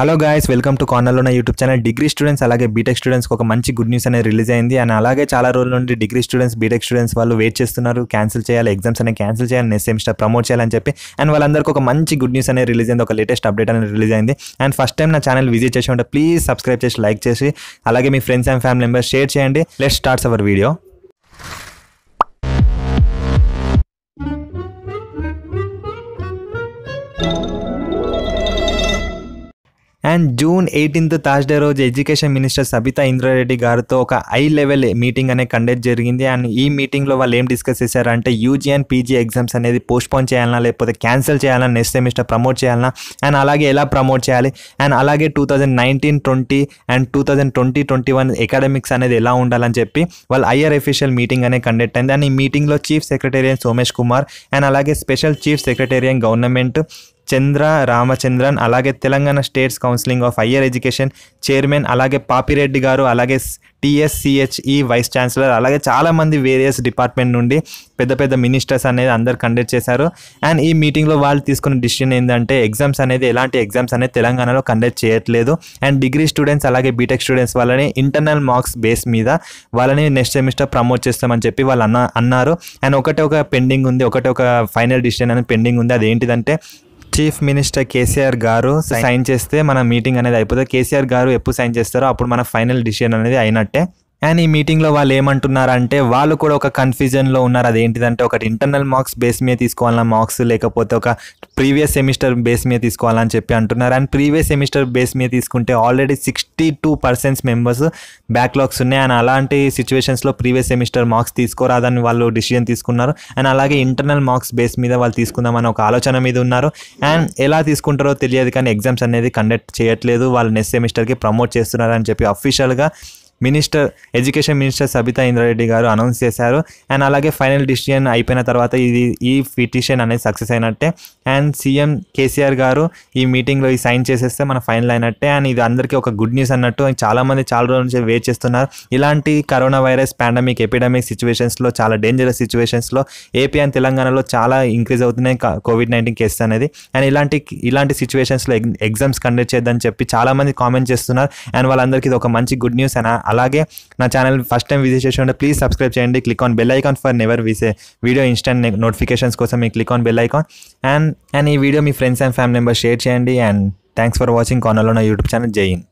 hello guys welcome to కార్నర్లో నా YouTube channel degree students అలాగే బీటెక్ స్టూడెంట్స్కి ఒక మంచి గుడ్ న్యూస్ అనేది రిలీజ్ అయింది అండ్ అలాగే చాలా రోజుల నుండి డిగ్రీ స్టూడెంట్స్ బీటెక్ స్టూడెంట్స్ వాళ్ళు వెయిట్ చేస్తున్నారు క్యాన్సిల్ చేయాలి ఎగ్జామ్స్ అనేది క్యాన్సిల్ చేయాలి నెక్స్ట్ సెమిస్టర్ ప్రమోట్ చేయాలని చెప్పి అండ్ వాళ్ళందరికీ ఒక మంచి గుడ్ న్యూస్ అనేది రిలీజ్ అయింది ఒక లేటెస్ట్ అప్డేట్ అనేది రిలీజ్ అయింది అండ్ ఫస్ట్ టైం నా ఛానల్ విజిట్ చేసి ఉంటే ప్లీజ్ సబ్స్క్రైబ్ చేసి లైక్ చేసి అలాగే మీ friends and family members share చేయండి let starts our video and June eighteenth Thursday రోజు ఎడ్యుకేషన్ మినిస్టర్ సబితా ఇంద్రారెడ్డి గారితో ఒక హై లెవెల్ మీటింగ్ అనే కండక్ట్ జరిగింది అండ్ ఈ మీటింగ్లో వాళ్ళు ఏం డిస్కస్ చేశారంటే యూజీ అండ్ పీజీ ఎగ్జామ్స్ అనేది పోస్ట్పోన్ చేయాలన్నా లేకపోతే క్యాన్సిల్ చేయాలన్నా నెక్స్ట్ సెమిస్టర్ ప్రమోట్ చేయాలన్నా అండ్ అలాగే ఎలా ప్రమోట్ చేయాలి అండ్ అలాగే two thousand nineteen twenty and two thousand twenty twenty one academics అనేది ఎలా ఉండాలని చెప్పి వాళ్ళ హయ్యర్ అఫీషియల్ మీటింగ్ అనే కండక్ట్ అయింది అండ్ ఈ మీటింగ్లో chief secretary Somesh Kumar and అలాగే special chief secretary government Chandra Ramachandran అలాగే Telangana states counselling of higher education chairman అలాగే పాపిరెడ్డి గారు అలాగే టిఎస్సిహెచ్ఈ వైస్ ఛాన్సలర్ అలాగే చాలామంది వేరియస్ డిపార్ట్మెంట్ నుండి పెద్ద పెద్ద మినిస్టర్స్ అనేది అందరు కండక్ట్ చేశారు అండ్ ఈ మీటింగ్లో వాళ్ళు తీసుకున్న డిసిషన్ ఏంటంటే ఎగ్జామ్స్ అనేది ఎలాంటి ఎగ్జామ్స్ అనేది తెలంగాణలో కండక్ట్ చేయట్లేదు అండ్ డిగ్రీ స్టూడెంట్స్ అలాగే బీటెక్ స్టూడెంట్స్ వాళ్ళని ఇంటర్నల్ మార్క్స్ బేస్ మీద వాళ్ళని నెక్స్ట్ సెమిస్టర్ ప్రమోట్ చేస్తామని చెప్పి వాళ్ళు అన్న అన్నారు అండ్ ఒకటే ఒక పెండింగ్ ఉంది ఒకటే ఒక ఫైనల్ డిసిషన్ అనేది పెండింగ్ ఉంది అదేంటిదంటే చీఫ్ మినిస్టర్ కేసీఆర్ గారు సైన్ చేస్తే మన మీటింగ్ అనేది అయిపోతుంది కేసీఆర్ గారు ఎప్పుడు సైన్ చేస్తారో అప్పుడు మన ఫైనల్ డిసిషన్ అనేది అయినట్టే అండ్ ఈ మీటింగ్లో వాళ్ళు ఏమంటున్నారంటే వాళ్ళు కూడా ఒక కన్ఫ్యూజన్లో ఉన్నారు అదేంటిదంటే ఒకటి ఇంటర్నల్ మార్క్స్ బేస్ మీద తీసుకోవాలన్న మార్క్స్ లేకపోతే ఒక ప్రీవియస్ సెమిస్టర్ బేస్ మీద తీసుకోవాలని చెప్పి అంటున్నారు అండ్ ప్రీవియస్ సెమిస్టర్ బేస్ మీద తీసుకుంటే already sixty two percents members backlogs ఉన్నాయి అండ్ అలాంటి సిచ్యువేషన్స్లో ప్రీవియస్ సెమిస్టర్ మార్క్స్ తీసుకోరాదని వాళ్ళు డిసిజన్ తీసుకున్నారు అండ్ అలాగే ఇంటర్నల్ మార్క్స్ బేస్ మీద వాళ్ళు తీసుకుందామని ఒక ఆలోచన మీద ఉన్నారు అండ్ ఎలా తీసుకుంటారో తెలియదు కానీ ఎగ్జామ్స్ అనేది కండక్ట్ చేయట్లేదు వాళ్ళు నెక్స్ట్ సెమిస్టర్కి ప్రమోట్ చేస్తున్నారని చెప్పి అఫీషియల్గా minister education minister Sabitha Indra Reddy గారు అనౌన్స్ చేశారు అండ్ అలాగే ఫైనల్ డిసిషన్ అయిపోయిన తర్వాత ఇది ఈ పిటిషన్ అనేది సక్సెస్ అయినట్టే అండ్ సీఎం కేసీఆర్ గారు ఈ మీటింగ్లో ఈ సైన్ చేసేస్తే మన ఫైనల్ అయినట్టే అండ్ ఇది అందరికీ ఒక గుడ్ న్యూస్ అన్నట్టు చాలామంది చాలా రోజుల నుంచి వెయిట్ చేస్తున్నారు ఇలాంటి కరోనా వైరస్ పాండమిక్ ఎపిడమిక్ సిచ్యువేషన్స్లో చాలా డేంజరస్ సిచ్యువేషన్స్లో ఏపీ అండ్ తెలంగాణలో చాలా ఇంక్రీజ్ అవుతున్నాయి కోవిడ్ నైన్టీన్ కేసెస్ అనేది అండ్ ఇలాంటి ఇలాంటి సిచ్యువేషన్స్లో ఎగ్జామ్స్ కండక్ట్ చేద్దని చెప్పి చాలామంది కామెంట్ చేస్తున్నారు అండ్ వాళ్ళందరికీ ఇది ఒక మంచి గుడ్ న్యూస్ అని అలాగే నా ఛానల్ ఫస్ట్ టైం విజిట్ చేసి ఉంటే ప్లీజ్ సబ్స్క్రైబ్ చేయండి click on bell icon for never విసే వీడియో ఇన్స్టెంట్ నోటిఫికేషన్స్ కోసం మీ click on bell icon and and ఈ వీడియో మీ friends and family members share చేయండి అండ్ థ్యాంక్స్ ఫర్ వాచింగ్ కానర్లో నా యూట్యూబ్ ఛానల్ జైన్